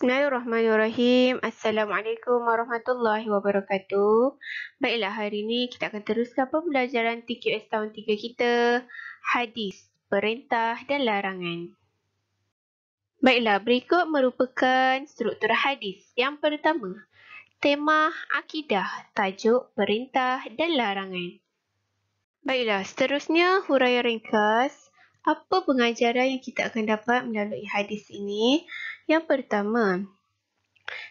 Bismillahirrahmanirrahim. Assalamualaikum warahmatullahi wabarakatuh. Baiklah, hari ini kita akan teruskan pembelajaran TQS tahun 3 kita, hadis, perintah dan larangan. Baiklah, berikut merupakan struktur hadis. Yang pertama, tema akidah, tajuk, perintah dan larangan. Baiklah, seterusnya huraian ringkas apa pengajaran yang kita akan dapat melalui hadis ini? Yang pertama,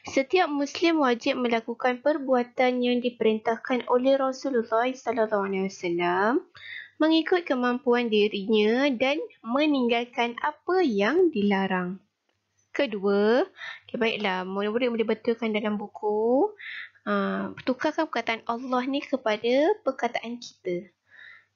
setiap muslim wajib melakukan perbuatan yang diperintahkan oleh Rasulullah sallallahu alaihi wasallam mengikut kemampuan dirinya dan meninggalkan apa yang dilarang. Kedua, okay, baiklah, murid-murid boleh betulkan dalam buku, uh, tukarkan perkataan Allah ni kepada perkataan kita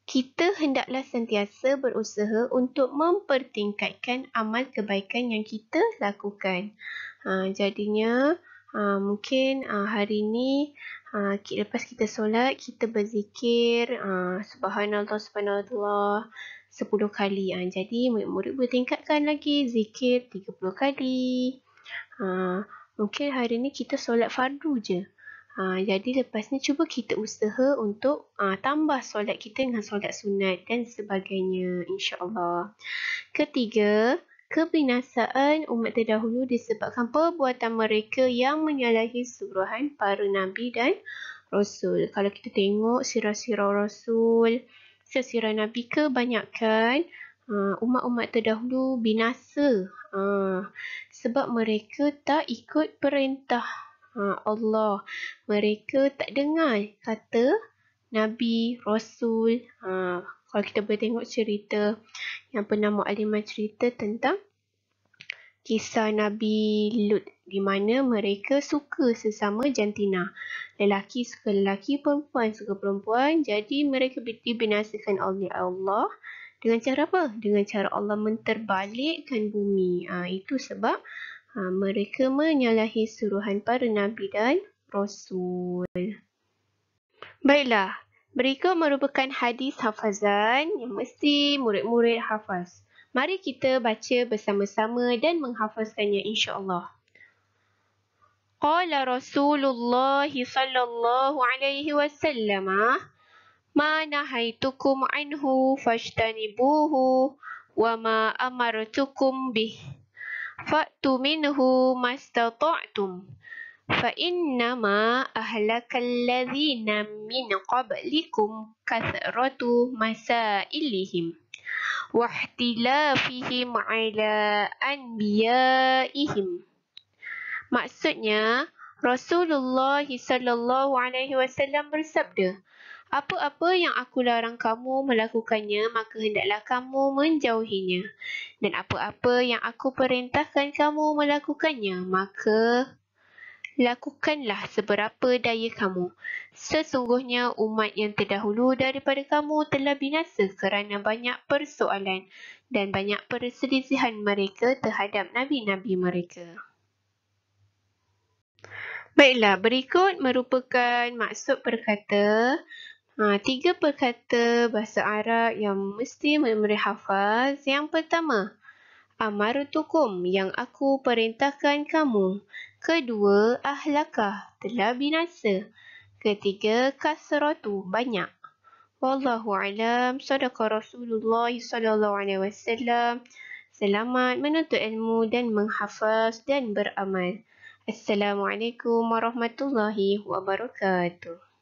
kita hendaklah sentiasa berusaha untuk mempertingkatkan amal kebaikan yang kita lakukan. Ha, jadinya ha, mungkin ha, hari ini ha, lepas kita solat kita berzikir ha, subhanallah subhanallah 10 kali. Ha, jadi murid-murid bertingkatkan lagi zikir 30 kali. Ha, mungkin hari ini kita solat fardu je. Ha, jadi lepas ni cuba kita usaha untuk ha, tambah solat kita dengan solat sunat dan sebagainya insyaAllah. Ketiga, kebinasaan umat terdahulu disebabkan perbuatan mereka yang menyalahi suruhan para Nabi dan Rasul. Kalau kita tengok sirah-sirah Rasul, sirah-sirah Nabi kebanyakan ha, umat-umat terdahulu binasa ha, sebab mereka tak ikut perintah Ha, Allah. Mereka tak dengar kata Nabi, Rasul. Ha, kalau kita boleh tengok cerita yang pernah Mu Aliman cerita tentang kisah Nabi Lut di mana mereka suka sesama jantina. Lelaki suka lelaki, perempuan suka perempuan. Jadi mereka dibinasakan oleh Allah. Dengan cara apa? Dengan cara Allah menterbalikkan bumi. Ha, itu sebab Ha, mereka menyalahi suruhan para Nabi dan Rasul. Baiklah, berikut merupakan hadis hafazan yang mesti murid-murid hafaz. Mari kita baca bersama-sama dan menghafazkannya insya-Allah. Qala Rasulullah sallallahu alaihi wasallam ma nahaitukum anhu fashtanibuhu wa ma amartukum bih." Fa'tu minhu mastata'tum. Fa'innama ahlakal ladhina min qablikum kathratu masailihim. Wahtilafihim ala anbiya'ihim. Maksudnya, Rasulullah sallallahu alaihi wasallam bersabda, apa-apa yang aku larang kamu melakukannya, maka hendaklah kamu menjauhinya. Dan apa-apa yang aku perintahkan kamu melakukannya, maka lakukanlah seberapa daya kamu. Sesungguhnya umat yang terdahulu daripada kamu telah binasa kerana banyak persoalan dan banyak perselisihan mereka terhadap nabi-nabi mereka. Baiklah, berikut merupakan maksud perkata Ha, tiga perkata bahasa Arab yang mesti memberi hafaz. Yang pertama, Amarutukum yang aku perintahkan kamu. Kedua, Ahlakah telah binasa. Ketiga, Kasratu banyak. Wallahu a'lam. Sadaqa Rasulullah sallallahu alaihi wasallam. Selamat menuntut ilmu dan menghafaz dan beramal. Assalamualaikum warahmatullahi wabarakatuh.